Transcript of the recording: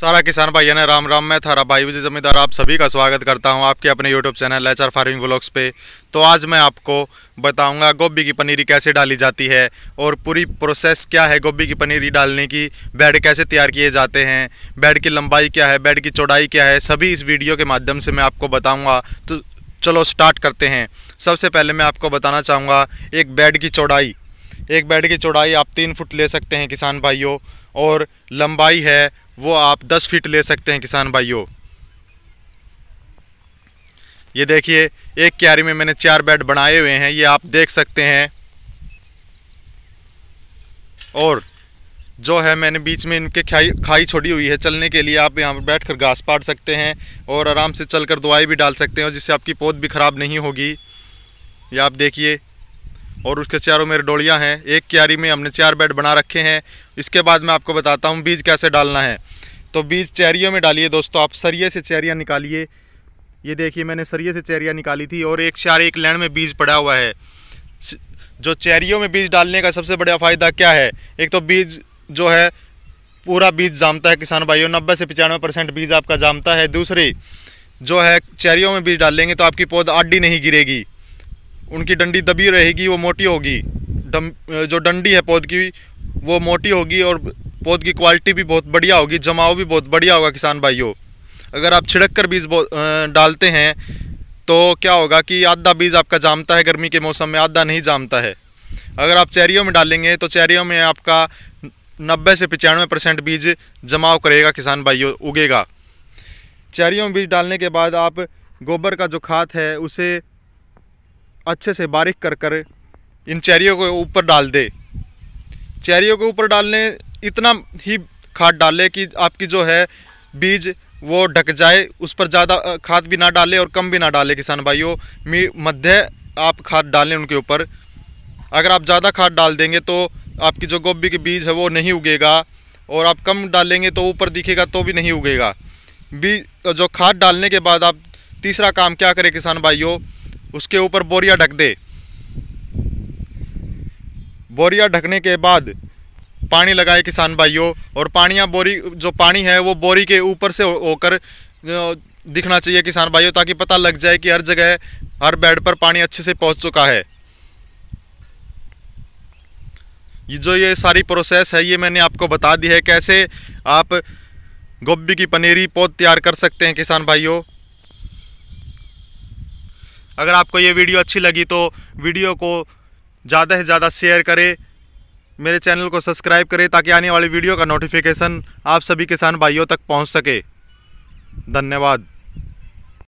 सारा किसान भाई ने राम राम मैं थारा भाई विजय जमींदार आप सभी का स्वागत करता हूं आपके अपने यूट्यूब चैनल लेचर फार्मिंग ब्लॉग्स पे तो आज मैं आपको बताऊंगा गोभी की पनीरी कैसे डाली जाती है और पूरी प्रोसेस क्या है गोभी की पनीरी डालने की बेड कैसे तैयार किए जाते हैं बेड की लंबाई क्या है बेड की चौड़ाई क्या है सभी इस वीडियो के माध्यम से मैं आपको बताऊँगा तो चलो स्टार्ट करते हैं सबसे पहले मैं आपको बताना चाहूँगा एक बेड की चौड़ाई एक बेड की चौड़ाई आप तीन फुट ले सकते हैं किसान भाइयों और लंबाई है वो आप 10 फीट ले सकते हैं किसान भाइयों ये देखिए एक क्यारी में मैंने चार बेड बनाए हुए हैं ये आप देख सकते हैं और जो है मैंने बीच में इनके खाई खाई छोड़ी हुई है चलने के लिए आप यहाँ पर बैठ कर घास पाट सकते हैं और आराम से चल कर दवाई भी डाल सकते हैं जिससे आपकी पौध भी ख़राब नहीं होगी ये आप देखिए और उसके चारों मेरे डोलियाँ हैं एक क्यारी में हमने चार बेड बना रखे हैं इसके बाद मैं आपको बताता हूँ बीज कैसे डालना है तो बीज चैरियों में डालिए दोस्तों आप सरिये से चैरियाँ निकालिए ये देखिए मैंने सरिये से चैरियाँ निकाली थी और एक चार एक लैंड में बीज पड़ा हुआ है जो चैरियों में बीज डालने का सबसे बड़ा फ़ायदा क्या है एक तो बीज जो है पूरा बीज जामता है किसान भाइयों नब्बे से पचानवे परसेंट बीज आपका जामता है दूसरी जो है चैरियों में बीज डालेंगे तो आपकी पौध आडी नहीं गिरेगी उनकी डंडी दबी रहेगी वो मोटी होगी जो डंडी है पौध की वो मोटी होगी और पौध की क्वालिटी भी बहुत बढ़िया होगी जमाव भी बहुत बढ़िया होगा किसान भाइयों अगर आप छिड़क कर बीज डालते हैं तो क्या होगा कि आधा बीज आपका जामता है गर्मी के मौसम में आधा नहीं जामता है अगर आप चैरियों में डालेंगे तो चैरियों में आपका नब्बे से पचानवे परसेंट बीज जमाव करेगा किसान भाइयों उगेगा चेरियों में बीज डालने के बाद आप गोबर का जो खाद है उसे अच्छे से बारीक कर कर इन चैरियों के ऊपर डाल दे चेरियों के ऊपर डालने इतना ही खाद डालें कि आपकी जो है बीज वो ढक जाए उस पर ज़्यादा खाद भी ना डाले और कम भी ना डाले किसान भाइयों मध्य आप खाद डालें उनके ऊपर अगर आप ज़्यादा खाद डाल देंगे तो आपकी जो गोभी के बीज है वो नहीं उगेगा और आप कम डालेंगे तो ऊपर दिखेगा तो भी नहीं उगेगा बीज तो जो खाद डालने के बाद आप तीसरा काम क्या करें किसान भाइयों उसके ऊपर बोरिया ढक दे बोरिया ढकने के बाद पानी लगाए किसान भाइयों और पानियाँ बोरी जो पानी है वो बोरी के ऊपर से होकर दिखना चाहिए किसान भाइयों ताकि पता लग जाए कि हर जगह हर बेड पर पानी अच्छे से पहुंच चुका है ये जो ये सारी प्रोसेस है ये मैंने आपको बता दी है कैसे आप गोभी की पनीरी पौध तैयार कर सकते हैं किसान भाइयों अगर आपको ये वीडियो अच्छी लगी तो वीडियो को ज़्यादा से ज़्यादा शेयर करें मेरे चैनल को सब्सक्राइब करें ताकि आने वाली वीडियो का नोटिफिकेशन आप सभी किसान भाइयों तक पहुंच सके धन्यवाद